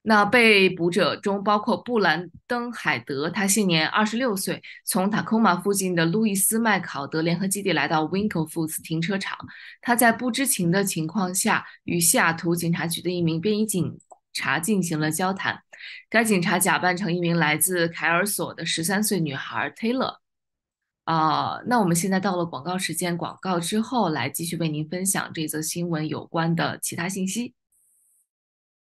那被捕者中包括布兰登·海德，他现年二十六岁，从塔科马附近的路易斯·麦考德联合基地来到 w i n k l e f o d s 停车场。他在不知情的情况下与西雅图警察局的一名便衣警察进行了交谈。该警察假扮成一名来自凯尔索的十三岁女孩 Taylor。啊，那我们现在到了广告时间，广告之后来继续为您分享这则新闻有关的其他信息。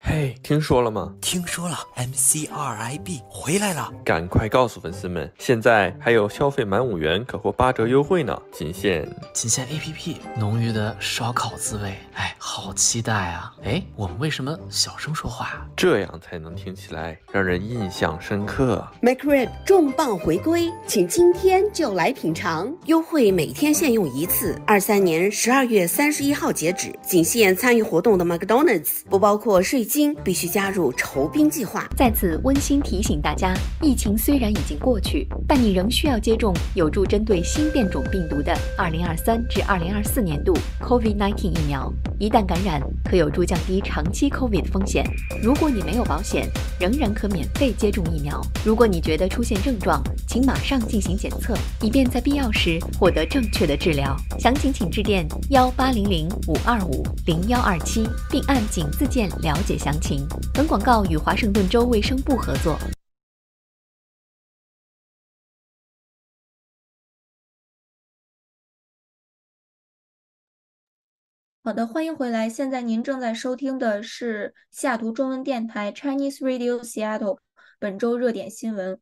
嘿，听说了吗？听说了，M C R I B 回来了，赶快告诉粉丝们！现在还有消费满五元可获八折优惠呢，仅限仅限 A P P 浓郁的烧烤滋味，哎，好期待啊！哎，我们为什么小声说话？这样才能听起来让人印象深刻。McRib 重磅回归，请今天就来品尝，优惠每天限用一次，二三年十二月三十一号截止，仅限参与活动的 McDonald's，不包括税。必须加入筹兵计划。再次温馨提醒大家，疫情虽然已经过去，但你仍需要接种有助针对新变种病毒的2023至2024年度 COVID-19 疫苗。一旦感染，可有助降低长期 COVID 的风险。如果你没有保险，仍然可免费接种疫苗。如果你觉得出现症状，请马上进行检测，以便在必要时获得正确的治疗。详情请致电1800-525-0127，并按井字键了解。详情。本广告与华盛顿州卫生部合作。好的，欢迎回来。现在您正在收听的是西雅图中文电台 Chinese Radio Seattle。本周热点新闻。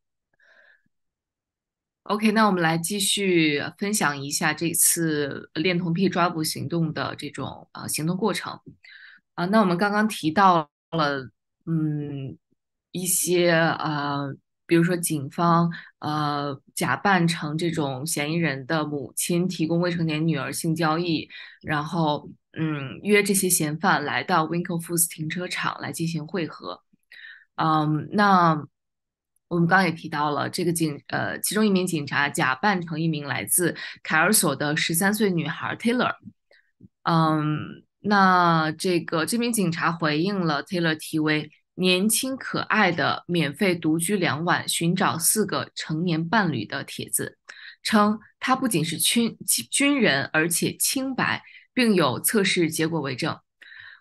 OK，那我们来继续分享一下这次恋童癖抓捕行动的这种啊行动过程。啊，那我们刚刚提到了，嗯，一些啊，比如说警方呃假扮成这种嫌疑人的母亲，提供未成年女儿性交易，然后嗯约这些嫌犯来到 Winkle f o s 停车场来进行会合，嗯，那我们刚刚也提到了这个警呃，其中一名警察假扮成一名来自凯尔索的十三岁女孩 Taylor，嗯。那这个这名警察回应了 Taylor 提为“年轻可爱的免费独居两晚寻找四个成年伴侣的帖子，称他不仅是军军人，而且清白，并有测试结果为证。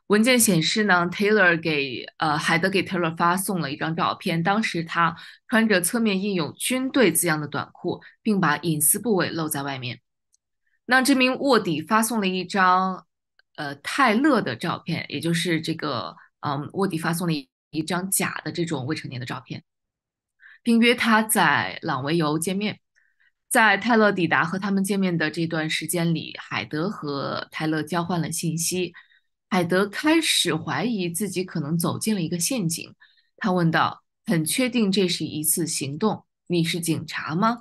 文件显示呢，Taylor 给呃海德给 Taylor 发送了一张照片，当时他穿着侧面印有军队字样的短裤，并把隐私部位露在外面。那这名卧底发送了一张。呃，泰勒的照片，也就是这个，嗯，卧底发送了一张假的这种未成年的照片，并约他在朗维尤见面。在泰勒抵达和他们见面的这段时间里，海德和泰勒交换了信息。海德开始怀疑自己可能走进了一个陷阱，他问道：“很确定这是一次行动？你是警察吗？”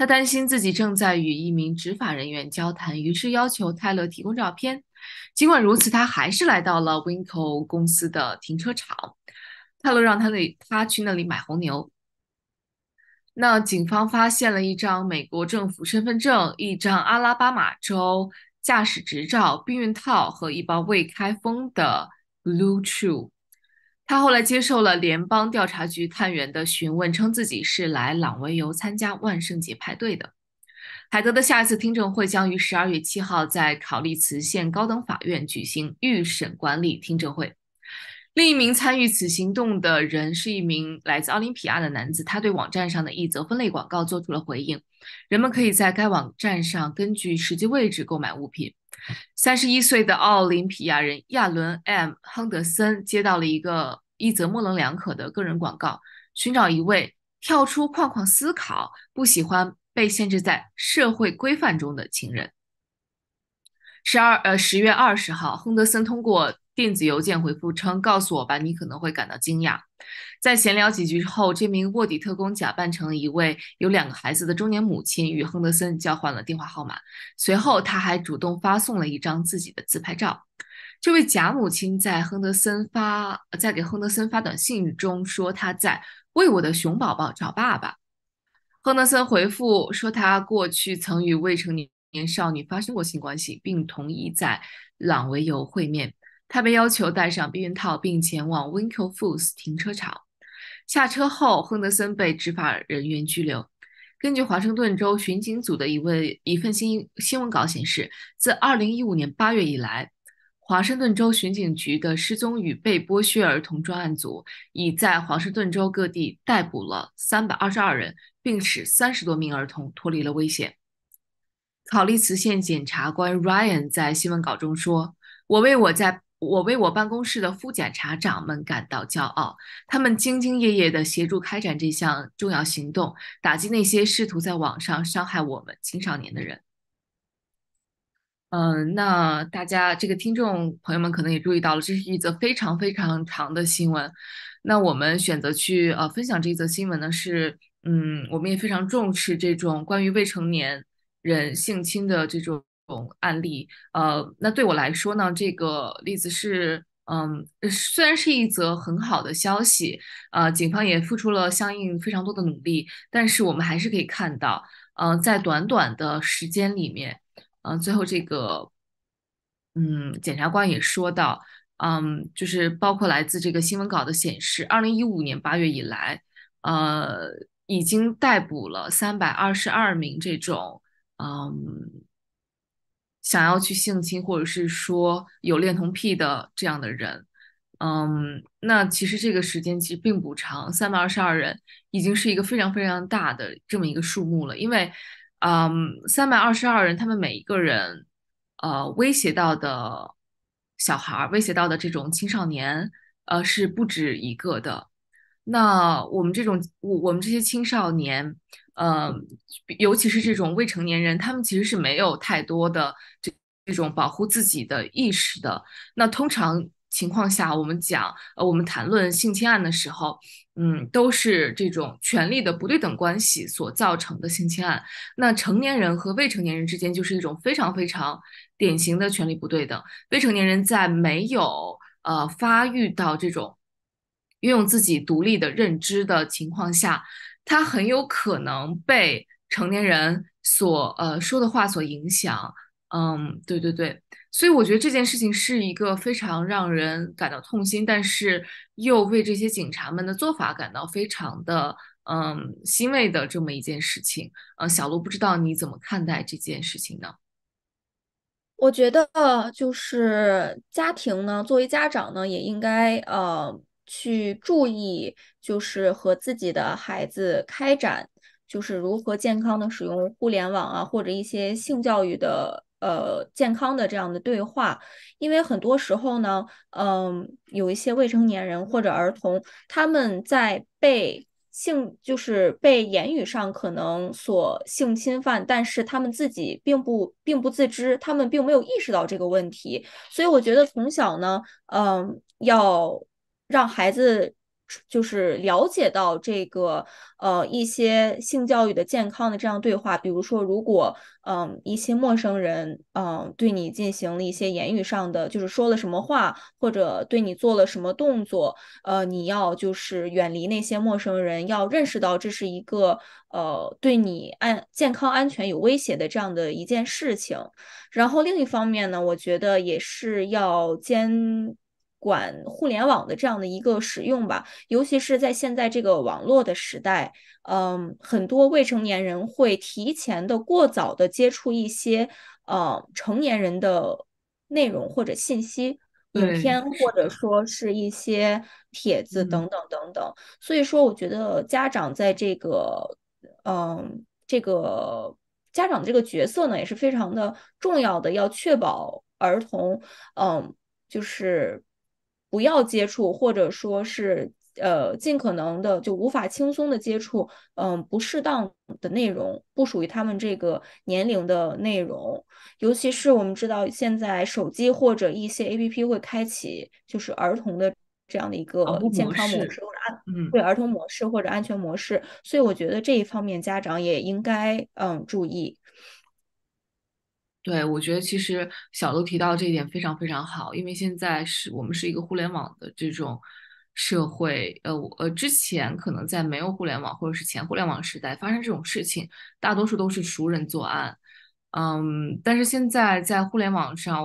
他担心自己正在与一名执法人员交谈，于是要求泰勒提供照片。尽管如此，他还是来到了 Winco 公司的停车场。泰勒让他那他去那里买红牛。那警方发现了一张美国政府身份证、一张阿拉巴马州驾驶执照、避孕套和一包未开封的 Blue Chew。他后来接受了联邦调查局探员的询问，称自己是来朗维尤参加万圣节派对的。海德的下一次听证会将于十二月七号在考利茨县高等法院举行预审管理听证会。另一名参与此行动的人是一名来自奥林匹亚的男子，他对网站上的一则分类广告做出了回应。人们可以在该网站上根据实际位置购买物品。三十一岁的奥林匹亚人亚伦 ·M· 亨德森接到了一个一则模棱两可的个人广告，寻找一位跳出框框思考、不喜欢被限制在社会规范中的情人。十二呃十月二十号，亨德森通过。电子邮件回复称：“告诉我吧，你可能会感到惊讶。”在闲聊几句后，这名卧底特工假扮成一位有两个孩子的中年母亲，与亨德森交换了电话号码。随后，他还主动发送了一张自己的自拍照。这位假母亲在亨德森发在给亨德森发短信中说：“他在为我的熊宝宝找爸爸。”亨德森回复说：“他过去曾与未成年少女发生过性关系，并同意在朗维尤会面。”他被要求戴上避孕套，并前往 w i n l o Foods 停车场。下车后，亨德森被执法人员拘留。根据华盛顿州巡警组的一位一份新新闻稿显示，自2015年8月以来，华盛顿州巡警局的失踪与被剥削儿童专案组已在华盛顿州各地逮捕了322人，并使30多名儿童脱离了危险。考利茨县检察官 Ryan 在新闻稿中说：“我为我在。”我为我办公室的副检察长们感到骄傲，他们兢兢业业地协助开展这项重要行动，打击那些试图在网上伤害我们青少年的人。嗯，那大家这个听众朋友们可能也注意到了，这是一则非常非常长的新闻。那我们选择去呃分享这则新闻呢，是嗯，我们也非常重视这种关于未成年人性侵的这种。种案例，呃，那对我来说呢，这个例子是，嗯，虽然是一则很好的消息，呃，警方也付出了相应非常多的努力，但是我们还是可以看到，呃，在短短的时间里面，嗯，最后这个，嗯，检察官也说到，嗯，就是包括来自这个新闻稿的显示，二零一五年八月以来，呃，已经逮捕了三百二十二名这种，嗯。想要去性侵，或者是说有恋童癖的这样的人，嗯，那其实这个时间其实并不长，三百二十二人已经是一个非常非常大的这么一个数目了，因为，嗯，三百二十二人，他们每一个人，呃，威胁到的小孩，威胁到的这种青少年，呃，是不止一个的。那我们这种，我我们这些青少年。嗯，尤其是这种未成年人，他们其实是没有太多的这这种保护自己的意识的。那通常情况下，我们讲，呃，我们谈论性侵案的时候，嗯，都是这种权利的不对等关系所造成的性侵案。那成年人和未成年人之间就是一种非常非常典型的权利不对等。未成年人在没有呃发育到这种运用自己独立的认知的情况下。他很有可能被成年人所呃说的话所影响，嗯，对对对，所以我觉得这件事情是一个非常让人感到痛心，但是又为这些警察们的做法感到非常的嗯欣慰的这么一件事情。嗯，小鹿不知道你怎么看待这件事情呢？我觉得就是家庭呢，作为家长呢，也应该呃。去注意，就是和自己的孩子开展，就是如何健康的使用互联网啊，或者一些性教育的呃健康的这样的对话。因为很多时候呢，嗯，有一些未成年人或者儿童，他们在被性，就是被言语上可能所性侵犯，但是他们自己并不并不自知，他们并没有意识到这个问题。所以我觉得从小呢，嗯，要。让孩子就是了解到这个呃一些性教育的健康的这样对话，比如说如果嗯一些陌生人嗯对你进行了一些言语上的就是说了什么话或者对你做了什么动作，呃你要就是远离那些陌生人，要认识到这是一个呃对你安健康安全有威胁的这样的一件事情。然后另一方面呢，我觉得也是要兼。管互联网的这样的一个使用吧，尤其是在现在这个网络的时代，嗯，很多未成年人会提前的、过早的接触一些呃成年人的内容或者信息、影片，或者说是一些帖子等等等等。所以说，我觉得家长在这个嗯这个家长这个角色呢，也是非常的重要的，要确保儿童嗯就是。不要接触，或者说是，呃，尽可能的就无法轻松的接触，嗯，不适当的内容，不属于他们这个年龄的内容。尤其是我们知道，现在手机或者一些 A P P 会开启，就是儿童的这样的一个健康模式或者安，对儿童模式或者安全模式。所以我觉得这一方面家长也应该嗯注意。对，我觉得其实小鹿提到这一点非常非常好，因为现在是我们是一个互联网的这种社会，呃，我呃，之前可能在没有互联网或者是前互联网时代发生这种事情，大多数都是熟人作案，嗯，但是现在在互联网上，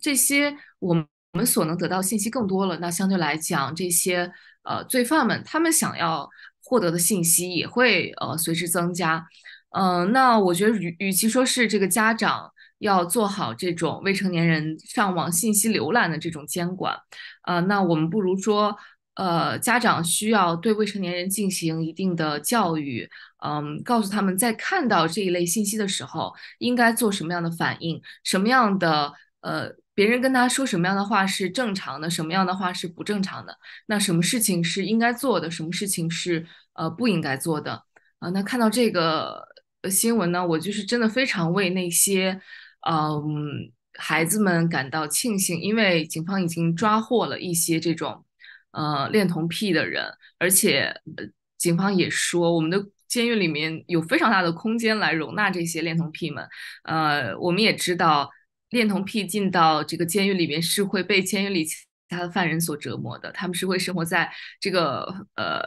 这些我们我们所能得到信息更多了，那相对来讲，这些呃罪犯们他们想要获得的信息也会呃随之增加，嗯，那我觉得与与其说是这个家长。要做好这种未成年人上网信息浏览的这种监管，呃，那我们不如说，呃，家长需要对未成年人进行一定的教育，嗯，告诉他们在看到这一类信息的时候应该做什么样的反应，什么样的呃，别人跟他说什么样的话是正常的，什么样的话是不正常的，那什么事情是应该做的，什么事情是呃不应该做的，啊，那看到这个新闻呢，我就是真的非常为那些。嗯，孩子们感到庆幸，因为警方已经抓获了一些这种，呃，恋童癖的人，而且呃、警方也说，我们的监狱里面有非常大的空间来容纳这些恋童癖们。呃，我们也知道，恋童癖进到这个监狱里面是会被监狱里其他的犯人所折磨的，他们是会生活在这个，呃，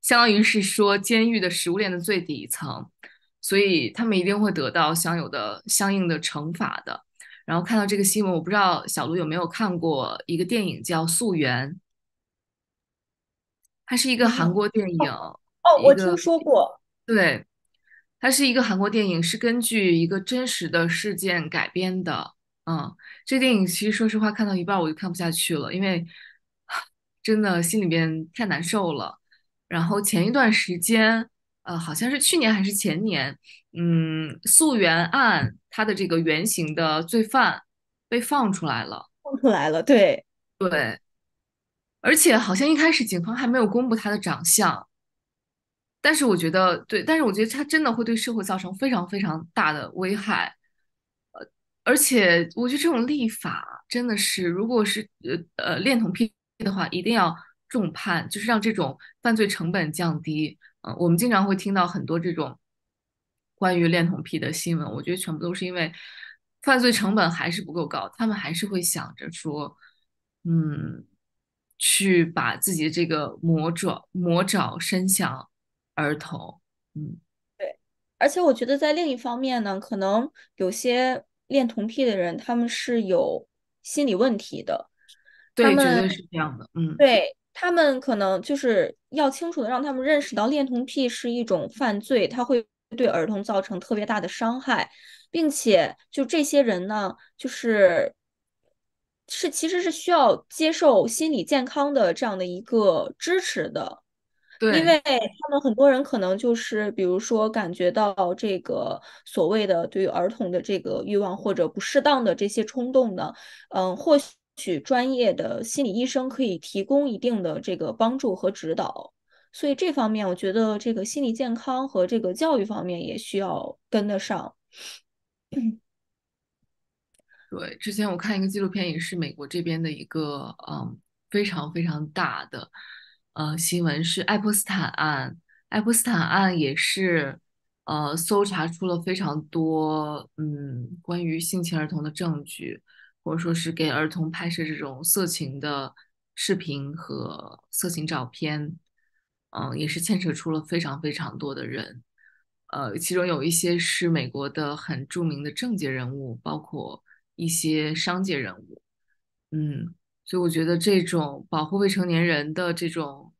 相当于是说监狱的食物链的最底层。所以他们一定会得到相有的相应的惩罚的。然后看到这个新闻，我不知道小卢有没有看过一个电影叫《溯源》，它是一个韩国电影。哦，我听说过。对，它是一个韩国电影，是根据一个真实的事件改编的。嗯，这电影其实说实话，看到一半我就看不下去了，因为 *sighs* 真的心里边太难受了。然后前一段时间。呃，好像是去年还是前年，嗯，溯源案他的这个原型的罪犯被放出来了，放出来了，对对，而且好像一开始警方还没有公布他的长相，但是我觉得对，但是我觉得他真的会对社会造成非常非常大的危害，呃，而且我觉得这种立法真的是，如果是呃呃恋童癖的话，一定要重判，就是让这种犯罪成本降低。我们经常会听到很多这种关于恋童癖的新闻，我觉得全部都是因为犯罪成本还是不够高，他们还是会想着说，嗯，去把自己的这个魔爪魔爪伸向儿童，嗯，对。而且我觉得在另一方面呢，可能有些恋童癖的人，他们是有心理问题的，对，绝对是这样的，嗯，对。他们可能就是要清楚的让他们认识到恋童癖是一种犯罪，它会对儿童造成特别大的伤害，并且就这些人呢，就是是其实是需要接受心理健康的这样的一个支持的，对，因为他们很多人可能就是比如说感觉到这个所谓的对于儿童的这个欲望或者不适当的这些冲动呢，嗯，或许。去专业的心理医生可以提供一定的这个帮助和指导，所以这方面我觉得这个心理健康和这个教育方面也需要跟得上。对，之前我看一个纪录片，也是美国这边的一个嗯非常非常大的呃新闻，是爱泼斯坦案。爱泼斯坦案也是呃搜查出了非常多嗯关于性侵儿童的证据。或者说是给儿童拍摄这种色情的视频和色情照片，嗯，也是牵扯出了非常非常多的人，呃，其中有一些是美国的很著名的政界人物，包括一些商界人物，嗯，所以我觉得这种保护未成年人的这种，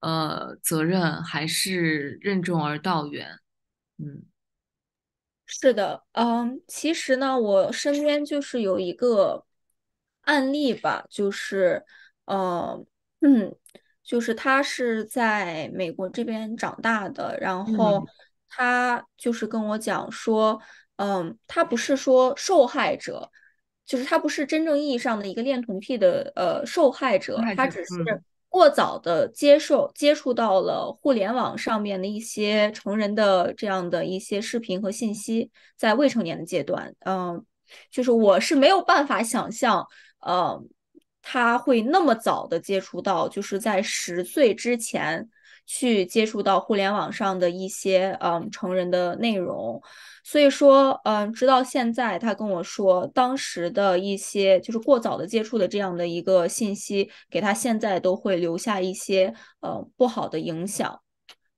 呃，责任还是任重而道远，嗯。是的，嗯，其实呢，我身边就是有一个案例吧，就是，嗯，嗯，就是他是在美国这边长大的，然后他就是跟我讲说，嗯，他不是说受害者，就是他不是真正意义上的一个恋童癖的呃受害者，他只是。过早的接受接触到了互联网上面的一些成人的这样的一些视频和信息，在未成年的阶段，嗯，就是我是没有办法想象，嗯，他会那么早的接触到，就是在十岁之前。去接触到互联网上的一些嗯成人的内容，所以说嗯，直到现在他跟我说，当时的一些就是过早的接触的这样的一个信息，给他现在都会留下一些嗯不好的影响。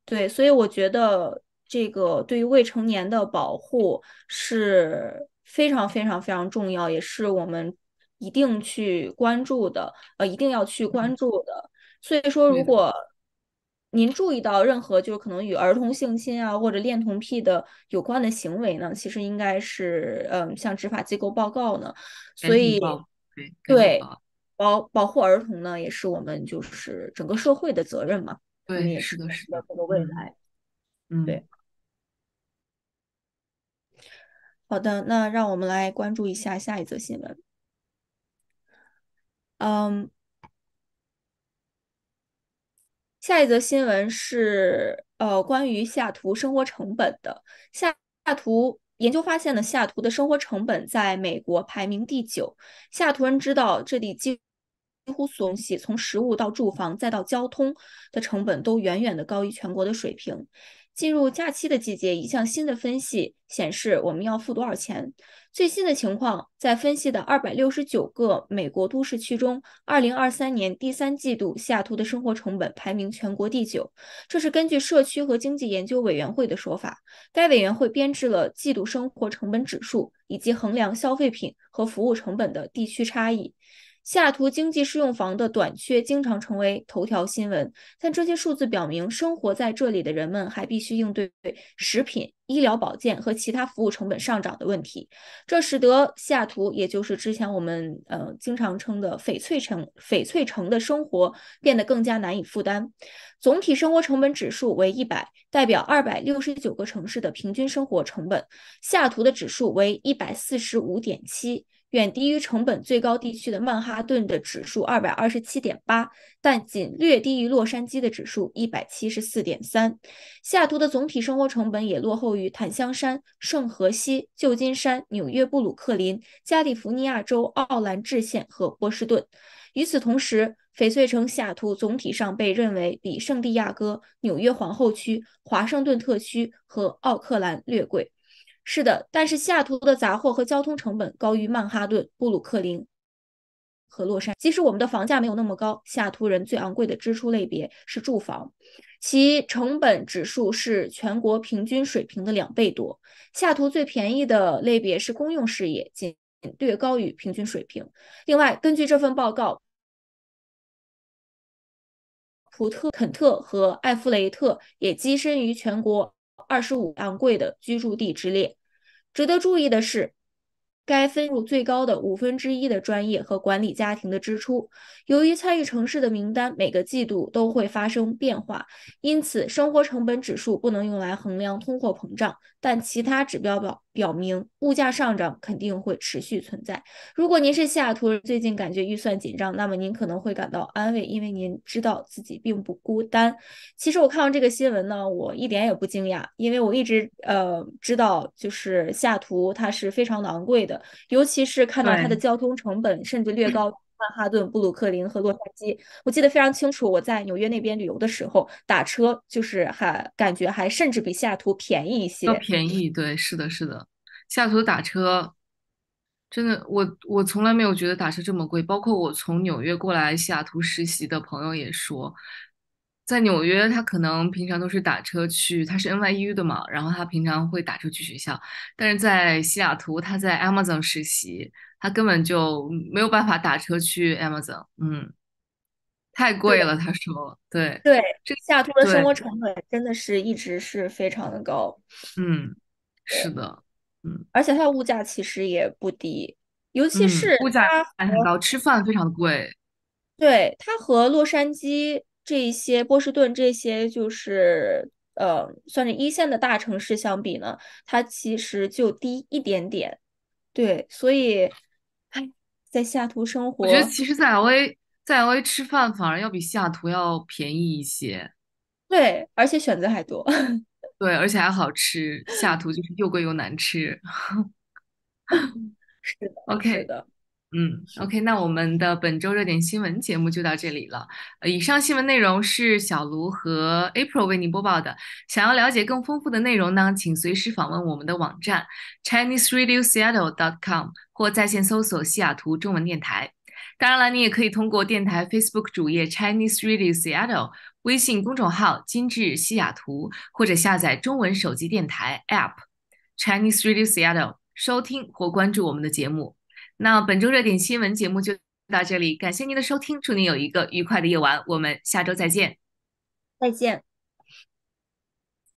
对，所以我觉得这个对于未成年的保护是非常非常非常重要，也是我们一定去关注的，呃，一定要去关注的。所以说，如果您注意到任何就是可能与儿童性侵啊或者恋童癖的有关的行为呢？其实应该是，嗯，向执法机构报告呢。所以，对，保保护儿童呢，也是我们就是整个社会的责任嘛。对，也是个是的，这个未来。嗯，对。好的，那让我们来关注一下下一则新闻。嗯。下一则新闻是，呃，关于雅图生活成本的。下夏图研究发现呢，雅图的生活成本在美国排名第九。雅图人知道，这里几几乎所有东西，从食物到住房再到交通的成本，都远远的高于全国的水平。进入假期的季节，一项新的分析显示，我们要付多少钱？最新的情况在分析的二百六十九个美国都市区中，二零二三年第三季度雅图的生活成本排名全国第九。这是根据社区和经济研究委员会的说法，该委员会编制了季度生活成本指数，以及衡量消费品和服务成本的地区差异。西雅图经济适用房的短缺经常成为头条新闻，但这些数字表明，生活在这里的人们还必须应对食品、医疗保健和其他服务成本上涨的问题。这使得西雅图，也就是之前我们呃经常称的翡翠城，翡翠城的生活变得更加难以负担。总体生活成本指数为一百，代表二百六十九个城市的平均生活成本。西雅图的指数为一百四十五点七。远低于成本最高地区的曼哈顿的指数二百二十七点八，但仅略低于洛杉矶的指数一百七十四点三。雅图的总体生活成本也落后于檀香山、圣荷西、旧金山、纽约布鲁克林、加利福尼亚州奥兰治县和波士顿。与此同时，翡翠城雅图总体上被认为比圣地亚哥、纽约皇后区、华盛顿特区和奥克兰略贵。是的，但是西雅图的杂货和交通成本高于曼哈顿、布鲁克林和洛杉矶。即使我们的房价没有那么高，西雅图人最昂贵的支出类别是住房，其成本指数是全国平均水平的两倍多。西雅图最便宜的类别是公用事业，仅略高于平均水平。另外，根据这份报告，普特肯特和艾弗雷特也跻身于全国。二十五昂贵的居住地之列。值得注意的是，该分入最高的五分之一的专业和管理家庭的支出。由于参与城市的名单每个季度都会发生变化，因此生活成本指数不能用来衡量通货膨胀，但其他指标表。表明物价上涨肯定会持续存在。如果您是西雅图人，最近感觉预算紧张，那么您可能会感到安慰，因为您知道自己并不孤单。其实我看完这个新闻呢，我一点也不惊讶，因为我一直呃知道，就是西雅图它是非常昂贵的，尤其是看到它的交通成本甚至略高。曼哈顿、布鲁克林和洛杉矶，我记得非常清楚。我在纽约那边旅游的时候，打车就是还感觉还甚至比西雅图便宜一些。便宜，对，是的，是的，西雅图打车真的，我我从来没有觉得打车这么贵。包括我从纽约过来西雅图实习的朋友也说。在纽约，他可能平常都是打车去，他是 N Y U 的嘛，然后他平常会打车去学校。但是在西雅图，他在 Amazon 实习，他根本就没有办法打车去 Amazon，嗯，太贵了，他说，对，对，这个西雅图的生活成本真的是一直是非常的高，嗯，是的，嗯，而且它的物价其实也不低，尤其是物价很高，吃饭非常的贵，对，它和洛杉矶。这些波士顿这些就是呃算是一线的大城市相比呢，它其实就低一点点。对，所以唉，在西雅图生活，我觉得其实在 LA 在 LA 吃饭反而要比西雅图要便宜一些。对，而且选择还多。*laughs* 对，而且还好吃。西雅图就是又贵又难吃。是的，*laughs* OK。的。嗯，OK，那我们的本周热点新闻节目就到这里了。呃，以上新闻内容是小卢和 April 为您播报的。想要了解更丰富的内容呢，请随时访问我们的网站 ChineseRadioSeattle.com 或在线搜索西雅图中文电台。当然了，你也可以通过电台 Facebook 主页 ChineseRadioSeattle、微信公众号“精致西雅图”或者下载中文手机电台 App ChineseRadioSeattle 收听或关注我们的节目。那本周热点新闻节目就到这里，感谢您的收听，祝您有一个愉快的夜晚，我们下周再见，再见。